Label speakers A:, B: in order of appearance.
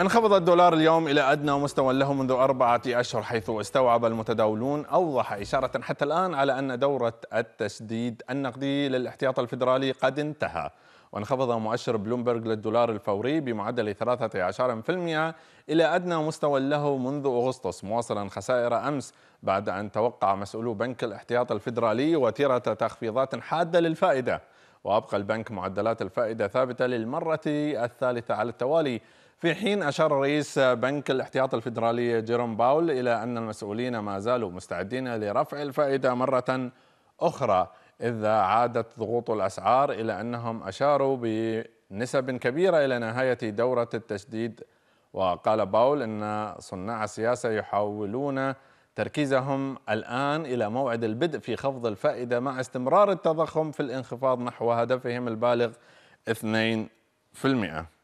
A: انخفض الدولار اليوم إلى أدنى مستوى له منذ أربعة أشهر حيث استوعب المتداولون أوضح إشارة حتى الآن على أن دورة التسديد النقدي للاحتياط الفيدرالي قد انتهى وانخفض مؤشر بلومبرغ للدولار الفوري بمعدل 13% إلى أدنى مستوى له منذ أغسطس مواصلا خسائر أمس بعد أن توقع مسؤولو بنك الاحتياط الفيدرالي وتيرة تخفيضات حادة للفائدة وأبقى البنك معدلات الفائدة ثابتة للمرة الثالثة على التوالي في حين أشار رئيس بنك الاحتياط الفيدرالي جيروم باول إلى أن المسؤولين ما زالوا مستعدين لرفع الفائدة مرة أخرى إذا عادت ضغوط الأسعار إلى أنهم أشاروا بنسب كبيرة إلى نهاية دورة التشديد وقال باول أن صناع السياسة يحاولون تركيزهم الآن إلى موعد البدء في خفض الفائدة مع استمرار التضخم في الانخفاض نحو هدفهم البالغ 2%